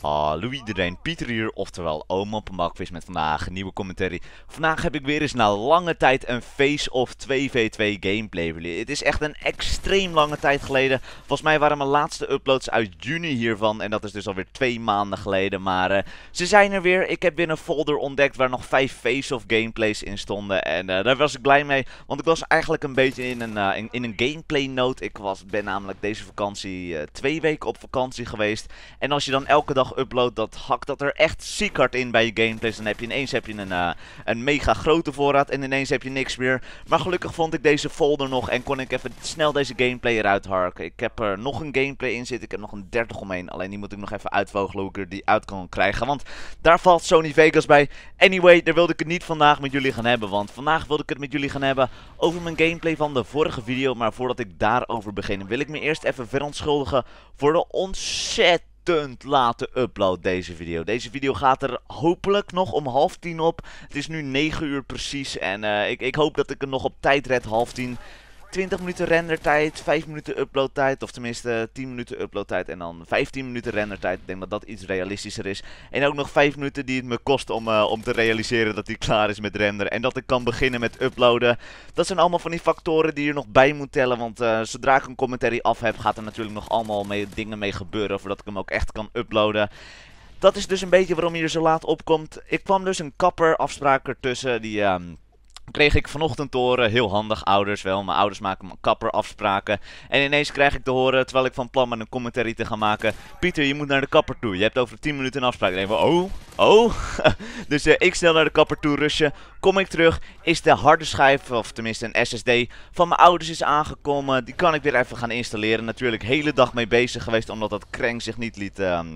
Hallo ah, iedereen, Pieter hier, oftewel Oma op een bakvis met vandaag een nieuwe commentary. Vandaag heb ik weer eens na lange tijd een Face-Off 2v2 gameplay voor Het is echt een extreem lange tijd geleden. Volgens mij waren mijn laatste uploads uit juni hiervan en dat is dus alweer twee maanden geleden. Maar eh, ze zijn er weer. Ik heb weer een folder ontdekt waar nog vijf Face-Off gameplays in stonden. En eh, daar was ik blij mee, want ik was eigenlijk een beetje in een, eh, in, een gameplay nood. Ik was, ben namelijk deze vakantie twee weken op vakantie geweest. En als je dan elke dag upload, dat hakt dat er echt ziek hard in bij je gameplays. Dan heb je ineens heb je een, eh, een mega grote voorraad en ineens heb je niks meer. Maar gelukkig vond ik deze folder nog en kon ik even snel deze gameplay eruit harken. Ik heb er nog een gameplay in zitten, ik heb nog een 30 omheen. Alleen die moet ik nog even uitvogelen hoe ik er die uit kan krijgen. Want daar valt Sony Vegas bij. Anyway, daar wilde ik het niet vandaag met jullie gaan hebben. Want vandaag wilde ik het met jullie gaan hebben over mijn gameplay van de vorige video. Maar voordat ik daarover begin, wil ik me eerst even verontschuldigen voor de ontzettend ontzettend late upload deze video. Deze video gaat er hopelijk nog om half tien op. Het is nu 9 uur precies en eh, ik, ik hoop dat ik het nog op tijd red half tien. 20 minuten rendertijd, 5 minuten uploadtijd, of tenminste 10 minuten uploadtijd en dan 15 minuten rendertijd. Ik denk dat dat iets realistischer is. En ook nog 5 minuten die het me kost om, eh, om te realiseren dat hij klaar is met renderen. En dat ik kan beginnen met uploaden. Dat zijn allemaal van die factoren die je nog bij moet tellen. Want eh, zodra ik een commentary af heb, gaat er natuurlijk nog allemaal mee, dingen mee gebeuren voordat ik hem ook echt kan uploaden. Dat is dus een beetje waarom hier zo laat opkomt. Ik kwam dus een kapper kapperafspraak ertussen die... Ehm, kreeg ik vanochtend horen, heel handig, ouders wel. Mijn ouders maken kapperafspraken. En ineens krijg ik te horen, terwijl ik van plan ben een commentary te gaan maken. Pieter, je moet naar de kapper toe. Je hebt over 10 minuten een afspraak. Ik denk van. oh, oh. dus eh, ik snel naar de kapper toe rushen. Kom ik terug, is de harde schijf, of tenminste een SSD, van mijn ouders is aangekomen. Die kan ik weer even gaan installeren. Natuurlijk hele dag mee bezig geweest, omdat dat kreng zich niet liet... Ehm,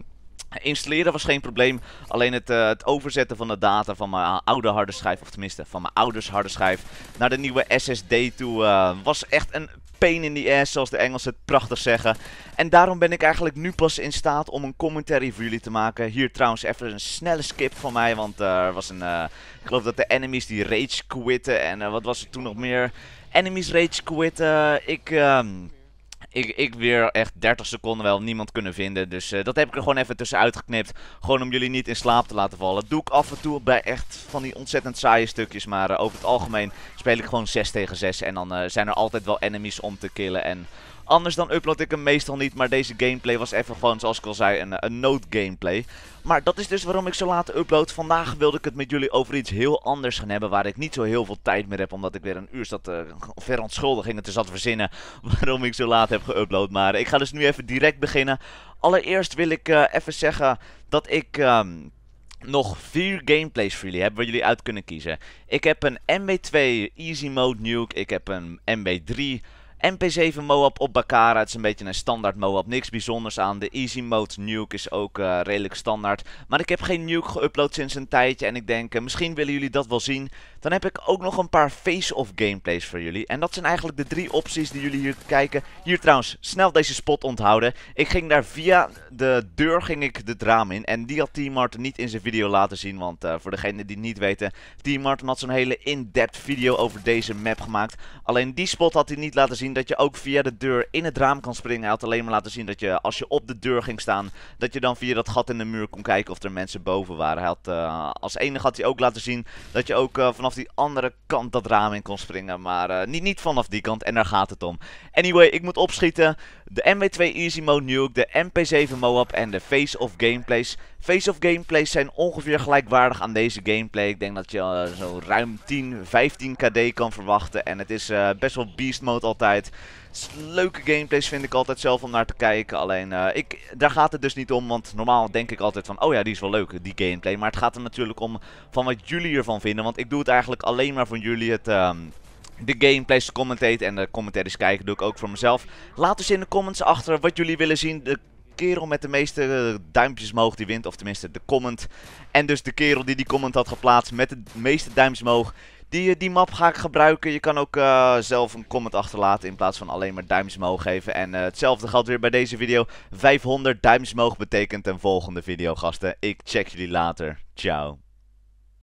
Installeren was geen probleem, alleen het, eh, het, overzetten van de data van mijn oude harde schijf, of tenminste van mijn ouders harde schijf, naar de nieuwe SSD toe eh, was echt een pain in the ass, zoals de Engelsen het prachtig zeggen. En daarom ben ik eigenlijk nu pas in staat om een commentary voor jullie te maken. Hier trouwens even een snelle skip van mij, want eh, er was een... ik geloof dat de enemies die rage quitten en wat was er toen nog meer? Enemies rage quitten, ik... Ehm, ik, ik weer echt 30 seconden wel niemand kunnen vinden. Dus eh, dat heb ik er gewoon even tussenuit geknipt. Gewoon om jullie niet in slaap te laten vallen. Doe ik af en toe bij echt van die ontzettend saaie stukjes. Maar eh, over het algemeen speel ik gewoon 6 tegen 6. En dan eh, zijn er altijd wel enemies om te killen. En Anders dan upload ik hem meestal niet, maar deze gameplay was even gewoon, zoals ik al zei, een, een note gameplay. Maar dat is dus waarom ik zo laat upload. Vandaag wilde ik het met jullie over iets heel anders gaan hebben, waar ik niet zo heel veel tijd meer heb, omdat ik weer een uur zat uh, eh, verontschuldigingen te zat verzinnen waarom ik zo laat heb geüpload. Maar ik ga dus nu even direct beginnen. Allereerst wil ik eh, even zeggen dat ik... Ehm, nog vier gameplays voor jullie heb waar jullie uit kunnen kiezen. Ik heb een MB2 Easy Mode Nuke. Ik heb een MB3 MP7 MOAB op Bakara. Het is een beetje een standaard MOAB. Niks bijzonders aan. De Easy Mode nuke is ook eh, redelijk standaard. Maar ik heb geen nuke geüpload sinds een tijdje. En ik denk, eh, misschien willen jullie dat wel zien. Dan heb ik ook nog een paar face-off gameplays voor jullie. En dat zijn eigenlijk de drie opties die jullie hier kijken. Hier trouwens, snel deze spot onthouden. Ik ging daar via de deur ging ik de raam in. En die had Team Martin niet in zijn video laten zien. Want eh, voor degenen die het niet weten, Team Martin had zo'n hele in-depth video over deze map gemaakt. Alleen die spot had hij niet laten zien dat je ook via de deur in het raam kan springen. Hij had alleen maar laten zien dat je als je op de deur ging staan, dat je dan via dat gat in de muur kon kijken of er mensen boven waren. Hij had, eh, als enige had hij ook laten zien dat je ook eh, vanaf die andere kant dat raam in kon springen. Maar eh, niet, niet vanaf die kant en daar gaat het om. Anyway, ik moet opschieten. De MW2 Easy Mode Nuke, de MP7 Moab en de Face of Gameplays. Face-off gameplays zijn ongeveer gelijkwaardig aan deze gameplay. Ik denk dat je eh, zo ruim 10, 15 kd kan verwachten. En het is eh, best wel beast mode altijd. Leuke gameplays vind ik altijd zelf om naar te kijken. Alleen, eh, ik, daar gaat het dus niet om. Want normaal denk ik altijd van, oh ja, die is wel leuk, die gameplay. Maar het gaat er natuurlijk om van wat jullie ervan vinden. Want ik doe het eigenlijk alleen maar van jullie het... Ehm, de gameplays te commentaten en de commentaries kijken doe ik ook voor mezelf. Laat eens in de comments achter wat jullie willen zien. De kerel met de meeste eh, duimpjes omhoog die wint. Of tenminste de comment. En dus de kerel die die comment had geplaatst met de meeste duimpjes omhoog. Die, eh, die map ga ik gebruiken. Je kan ook eh, zelf een comment achterlaten in plaats van alleen maar duimpjes omhoog geven. En hetzelfde geldt weer bij deze video. 500 duimpjes omhoog betekent een volgende video gasten. Ik check jullie later. Ciao.